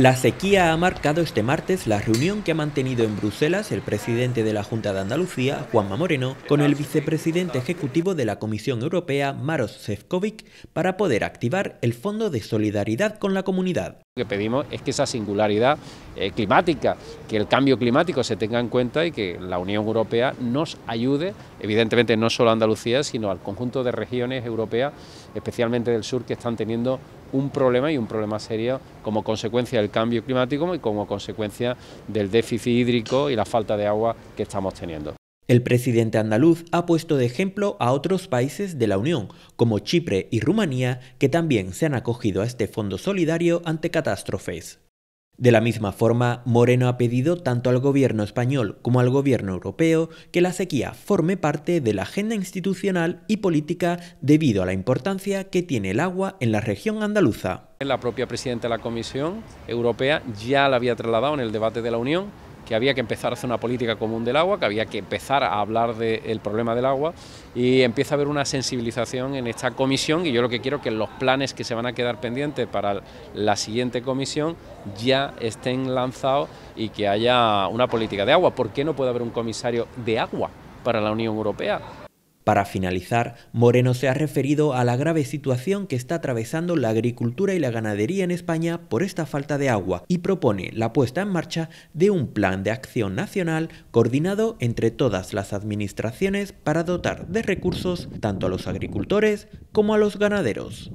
La sequía ha marcado este martes la reunión que ha mantenido en Bruselas el presidente de la Junta de Andalucía, Juanma Moreno, con el vicepresidente ejecutivo de la Comisión Europea, Maros Sefcovic, para poder activar el Fondo de Solidaridad con la Comunidad. Lo que pedimos es que esa singularidad eh, climática, que el cambio climático se tenga en cuenta y que la Unión Europea nos ayude, evidentemente no solo a Andalucía, sino al conjunto de regiones europeas, especialmente del sur, que están teniendo un problema y un problema serio como consecuencia del cambio climático y como consecuencia del déficit hídrico y la falta de agua que estamos teniendo. El presidente andaluz ha puesto de ejemplo a otros países de la Unión, como Chipre y Rumanía, que también se han acogido a este fondo solidario ante catástrofes. De la misma forma, Moreno ha pedido tanto al gobierno español como al gobierno europeo que la sequía forme parte de la agenda institucional y política debido a la importancia que tiene el agua en la región andaluza. La propia presidenta de la Comisión Europea ya la había trasladado en el debate de la Unión que había que empezar a hacer una política común del agua, que había que empezar a hablar del problema del agua y empieza a haber una sensibilización en esta comisión y yo lo que quiero que los planes que se van a quedar pendientes para la siguiente comisión ya estén lanzados y que haya una política de agua. ¿Por qué no puede haber un comisario de agua para la Unión Europea? Para finalizar, Moreno se ha referido a la grave situación que está atravesando la agricultura y la ganadería en España por esta falta de agua y propone la puesta en marcha de un plan de acción nacional coordinado entre todas las administraciones para dotar de recursos tanto a los agricultores como a los ganaderos.